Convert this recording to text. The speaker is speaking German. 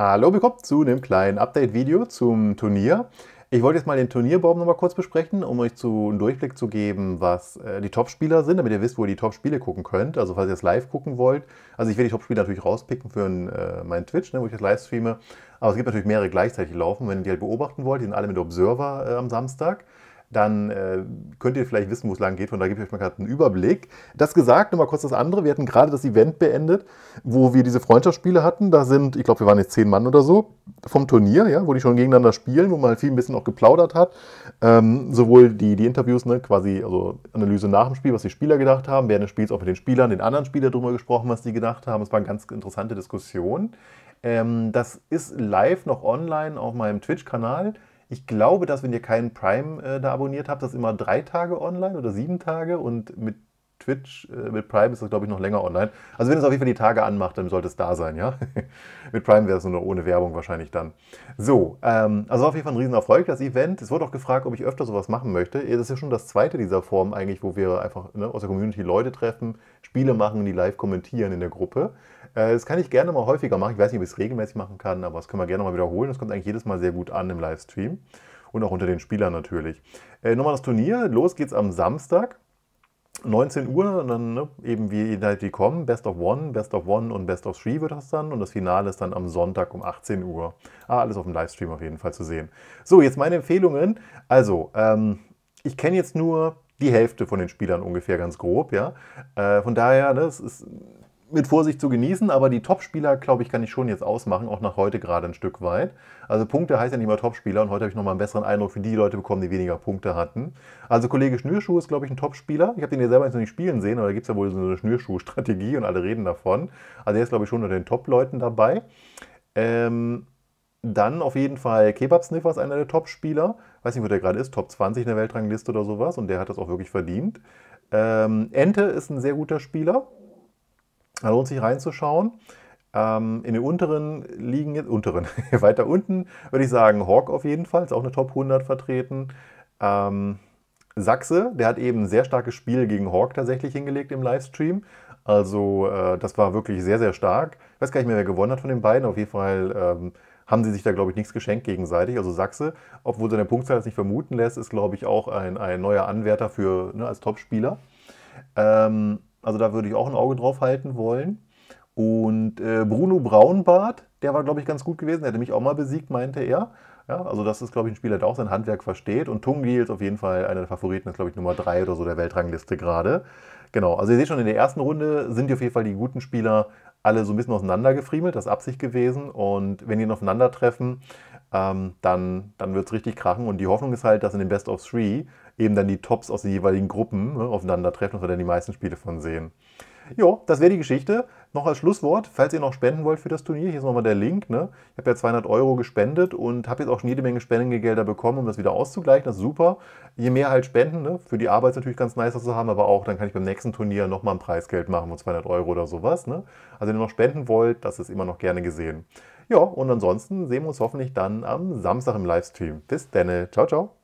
Hallo, willkommen zu einem kleinen Update-Video zum Turnier. Ich wollte jetzt mal den Turnierbaum nochmal kurz besprechen, um euch zu, einen Durchblick zu geben, was äh, die Top-Spieler sind, damit ihr wisst, wo ihr die Top-Spiele gucken könnt. Also falls ihr es live gucken wollt. Also ich werde die Top-Spiele natürlich rauspicken für einen, äh, meinen Twitch, ne, wo ich das live streame. Aber es gibt natürlich mehrere gleichzeitig laufen. Wenn ihr die halt beobachten wollt, die sind alle mit Observer äh, am Samstag dann äh, könnt ihr vielleicht wissen, wo es lang geht. Von da gebe ich euch mal gerade einen Überblick. Das gesagt, nochmal kurz das andere. Wir hatten gerade das Event beendet, wo wir diese Freundschaftsspiele hatten. Da sind, ich glaube, wir waren jetzt zehn Mann oder so vom Turnier, ja, wo die schon gegeneinander spielen, wo man halt viel ein bisschen auch geplaudert hat. Ähm, sowohl die, die Interviews, ne, quasi also Analyse nach dem Spiel, was die Spieler gedacht haben, während des Spiels auch mit den Spielern, den anderen Spielern darüber gesprochen, was die gedacht haben. Es war eine ganz interessante Diskussion. Ähm, das ist live noch online auf meinem Twitch-Kanal. Ich glaube, dass wenn ihr keinen Prime äh, da abonniert habt, das immer drei Tage online oder sieben Tage und mit Twitch, äh, mit Prime ist das, glaube ich, noch länger online. Also wenn es auf jeden Fall die Tage anmacht, dann sollte es da sein, ja. mit Prime wäre es nur ohne Werbung wahrscheinlich dann. So, ähm, also auf jeden Fall ein Riesenerfolg, das Event. Es wurde auch gefragt, ob ich öfter sowas machen möchte. Äh, das ist ja schon das zweite dieser Form eigentlich, wo wir einfach ne, aus der Community Leute treffen, Spiele machen, die live kommentieren in der Gruppe. Äh, das kann ich gerne mal häufiger machen. Ich weiß nicht, ob ich es regelmäßig machen kann, aber das können wir gerne mal wiederholen. Das kommt eigentlich jedes Mal sehr gut an im Livestream und auch unter den Spielern natürlich. Äh, nochmal das Turnier. Los geht's am Samstag. 19 Uhr und dann ne, eben wie inhaltlich die kommen, Best of One, Best of One und Best of Three wird das dann und das Finale ist dann am Sonntag um 18 Uhr. Ah, alles auf dem Livestream auf jeden Fall zu sehen. So, jetzt meine Empfehlungen. Also, ähm, ich kenne jetzt nur die Hälfte von den Spielern ungefähr ganz grob, ja. Äh, von daher, ne, es ist mit Vorsicht zu genießen, aber die Topspieler, glaube ich, kann ich schon jetzt ausmachen, auch nach heute gerade ein Stück weit. Also Punkte heißt ja nicht mehr Topspieler und heute habe ich nochmal einen besseren Eindruck für die Leute bekommen, die weniger Punkte hatten. Also Kollege Schnürschuh ist, glaube ich, ein Topspieler. Ich habe den ja selber jetzt noch nicht spielen sehen, aber da gibt es ja wohl so eine Schnürschuh-Strategie und alle reden davon. Also er ist, glaube ich, schon unter den Top-Leuten dabei. Ähm, dann auf jeden Fall Kebab-Sniffer ist einer der Top-Spieler. Weiß nicht, wo der gerade ist, Top 20 in der Weltrangliste oder sowas und der hat das auch wirklich verdient. Ähm, Ente ist ein sehr guter Spieler da lohnt sich reinzuschauen. Ähm, in den unteren liegen jetzt, unteren, weiter unten würde ich sagen, Hawk auf jeden Fall, ist auch eine Top 100 vertreten. Ähm, Sachse, der hat eben ein sehr starkes Spiel gegen Hawk tatsächlich hingelegt im Livestream. Also äh, das war wirklich sehr, sehr stark. Ich weiß gar nicht mehr, wer gewonnen hat von den beiden. Auf jeden Fall ähm, haben sie sich da, glaube ich, nichts geschenkt gegenseitig. Also Sachse, obwohl seine Punktzahl es nicht vermuten lässt, ist, glaube ich, auch ein, ein neuer Anwärter für ne, als Topspieler. Ähm, also da würde ich auch ein Auge drauf halten wollen. Und äh, Bruno Braunbart, der war, glaube ich, ganz gut gewesen. Der hätte mich auch mal besiegt, meinte er. Ja, also das ist, glaube ich, ein Spieler, der auch sein Handwerk versteht. Und Tungil ist auf jeden Fall einer der Favoriten, ist, glaube ich, Nummer 3 oder so der Weltrangliste gerade. Genau, also ihr seht schon, in der ersten Runde sind die auf jeden Fall die guten Spieler alle so ein bisschen auseinandergefriemelt, das ist Absicht gewesen. Und wenn die ihn aufeinandertreffen, ähm, dann, dann wird es richtig krachen. Und die Hoffnung ist halt, dass in den Best of Three eben dann die Tops aus den jeweiligen Gruppen ne, aufeinandertreffen und wir dann die meisten Spiele von sehen. Jo, das wäre die Geschichte. Noch als Schlusswort, falls ihr noch spenden wollt für das Turnier, hier ist nochmal der Link. Ne? Ich habe ja 200 Euro gespendet und habe jetzt auch schon jede Menge Spendengelder bekommen, um das wieder auszugleichen. Das ist super. Je mehr halt spenden, ne? für die Arbeit ist natürlich ganz nice, das zu haben, aber auch dann kann ich beim nächsten Turnier nochmal ein Preisgeld machen und 200 Euro oder sowas. Ne? Also wenn ihr noch spenden wollt, das ist immer noch gerne gesehen. Ja, und ansonsten sehen wir uns hoffentlich dann am Samstag im Livestream. Bis dann. Ciao, ciao.